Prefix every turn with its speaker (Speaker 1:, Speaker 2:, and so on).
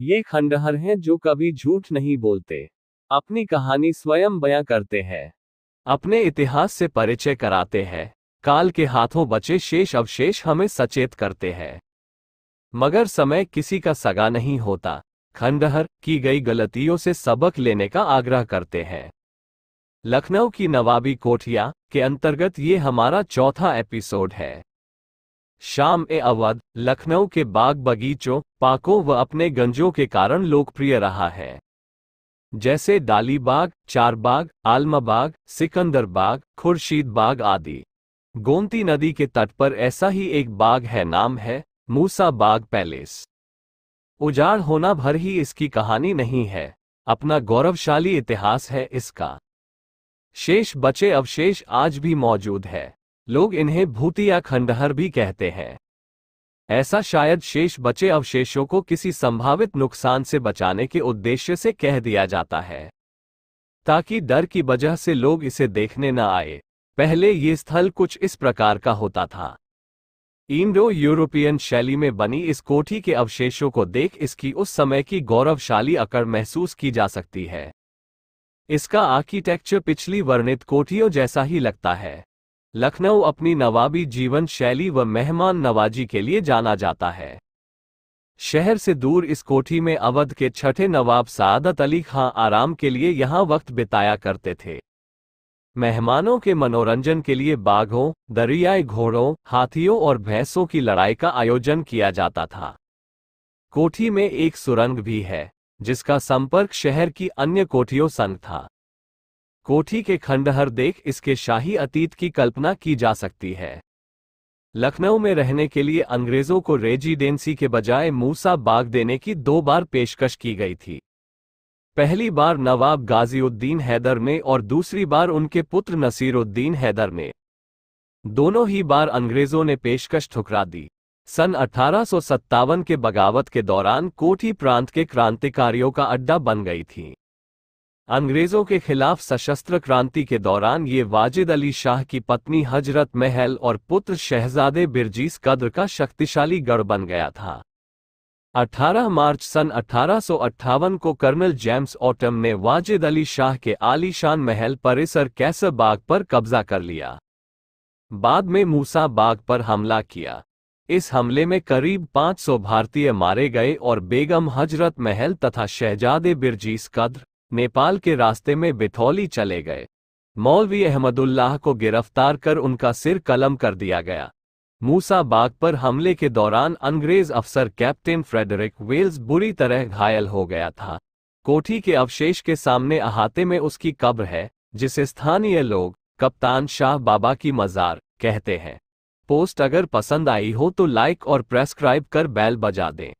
Speaker 1: ये खंडहर हैं जो कभी झूठ नहीं बोलते अपनी कहानी स्वयं बयां करते हैं अपने इतिहास से परिचय कराते हैं काल के हाथों बचे शेष अवशेष हमें सचेत करते हैं मगर समय किसी का सगा नहीं होता खंडहर की गई गलतियों से सबक लेने का आग्रह करते हैं लखनऊ की नवाबी कोठिया के अंतर्गत ये हमारा चौथा एपिसोड है शाम ए अवध लखनऊ के बाग बगीचों पाकों व अपने गंजों के कारण लोकप्रिय रहा है जैसे डालीबाग चारबाग आलमाबाग सिकंदरबाग खुर्शीदबाग आदि गोमती नदी के तट पर ऐसा ही एक बाग है नाम है मूसा बाग पैलेस उजाड़ होना भर ही इसकी कहानी नहीं है अपना गौरवशाली इतिहास है इसका शेष बचे अवशेष आज भी मौजूद है लोग इन्हें भूति या खंडहर भी कहते हैं ऐसा शायद शेष बचे अवशेषों को किसी संभावित नुकसान से बचाने के उद्देश्य से कह दिया जाता है ताकि डर की वजह से लोग इसे देखने न आए पहले ये स्थल कुछ इस प्रकार का होता था इंडो यूरोपियन शैली में बनी इस कोठी के अवशेषों को देख इसकी उस समय की गौरवशाली अकड़ महसूस की जा सकती है इसका आर्किटेक्चर पिछली वर्णित कोठियों जैसा ही लगता है लखनऊ अपनी नवाबी जीवन शैली व मेहमान नवाजी के लिए जाना जाता है शहर से दूर इस कोठी में अवध के छठे नवाब सादत अली खां आराम के लिए यहाँ वक्त बिताया करते थे मेहमानों के मनोरंजन के लिए बाघों दरियाई घोड़ों हाथियों और भैंसों की लड़ाई का आयोजन किया जाता था कोठी में एक सुरंग भी है जिसका संपर्क शहर की अन्य कोठियों संग था कोठी के खंडहर देख इसके शाही अतीत की कल्पना की जा सकती है लखनऊ में रहने के लिए अंग्रेजों को रेजिडेंसी के बजाय मूसा बाग देने की दो बार पेशकश की गई थी पहली बार नवाब गाजीउद्दीन हैदर ने और दूसरी बार उनके पुत्र नसीरुद्दीन हैदर ने दोनों ही बार अंग्रेजों ने पेशकश ठुकरा दी सन अठारह के बगावत के दौरान कोठी प्रांत के क्रांतिकारियों का अड्डा बन गई थी अंग्रेजों के खिलाफ सशस्त्र क्रांति के दौरान ये वाजिद अली शाह की पत्नी हजरत महल और पुत्र शहजादे बिरजीस कद्र का शक्तिशाली गढ़ बन गया था 18 मार्च सन अठारह को कर्नल जेम्स ऑटम ने वाजिद अली शाह के आलीशान महल परिसर कैसर बाग पर कब्जा कर लिया बाद में मूसा बाग पर हमला किया इस हमले में करीब 500 भारतीय मारे गए और बेगम हजरत महल तथा शहजादे बिरजीस कद्र नेपाल के रास्ते में बिथौली चले गए मौलवी अहमदुल्लाह को गिरफ्तार कर उनका सिर कलम कर दिया गया मूसा बाग पर हमले के दौरान अंग्रेज अफसर कैप्टन फ्रेडरिक वेल्स बुरी तरह घायल हो गया था कोठी के अवशेष के सामने अहाते में उसकी कब्र है जिसे स्थानीय लोग कप्तान शाह बाबा की मजार कहते हैं पोस्ट अगर पसंद आई हो तो लाइक और प्रेस्क्राइब कर बैल बजा दें